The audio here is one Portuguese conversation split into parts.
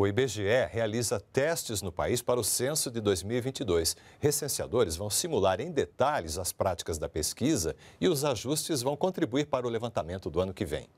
O IBGE realiza testes no país para o censo de 2022. Recenseadores vão simular em detalhes as práticas da pesquisa e os ajustes vão contribuir para o levantamento do ano que vem.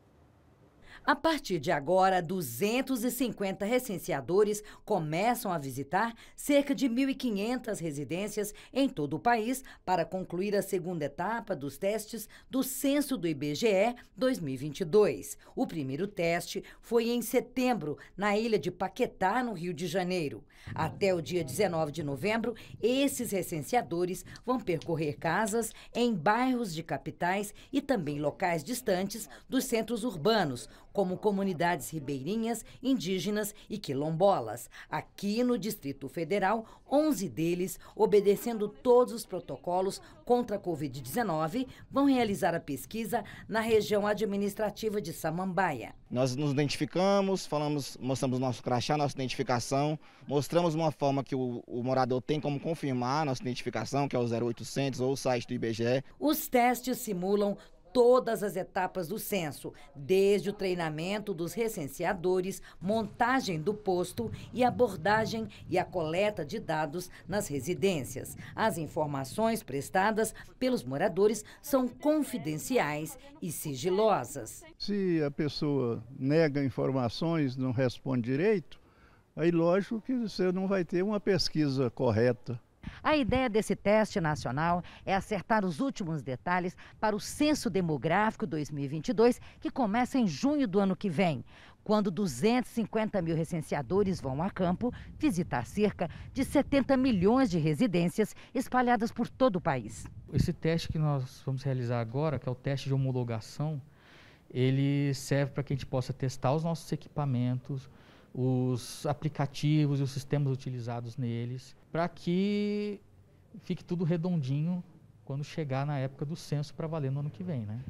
A partir de agora, 250 recenseadores começam a visitar cerca de 1.500 residências em todo o país para concluir a segunda etapa dos testes do censo do IBGE 2022. O primeiro teste foi em setembro, na ilha de Paquetá, no Rio de Janeiro. Até o dia 19 de novembro, esses recenseadores vão percorrer casas em bairros de capitais e também locais distantes dos centros urbanos como comunidades ribeirinhas, indígenas e quilombolas. Aqui no Distrito Federal, 11 deles, obedecendo todos os protocolos contra a Covid-19, vão realizar a pesquisa na região administrativa de Samambaia. Nós nos identificamos, falamos, mostramos nosso crachá, nossa identificação, mostramos uma forma que o, o morador tem como confirmar nossa identificação, que é o 0800 ou o site do IBGE. Os testes simulam todas as etapas do censo, desde o treinamento dos recenseadores, montagem do posto e abordagem e a coleta de dados nas residências. As informações prestadas pelos moradores são confidenciais e sigilosas. Se a pessoa nega informações, não responde direito, aí lógico que você não vai ter uma pesquisa correta. A ideia desse teste nacional é acertar os últimos detalhes para o Censo Demográfico 2022, que começa em junho do ano que vem, quando 250 mil recenseadores vão a campo visitar cerca de 70 milhões de residências espalhadas por todo o país. Esse teste que nós vamos realizar agora, que é o teste de homologação, ele serve para que a gente possa testar os nossos equipamentos, os aplicativos e os sistemas utilizados neles, para que fique tudo redondinho quando chegar na época do censo para valer no ano que vem, né?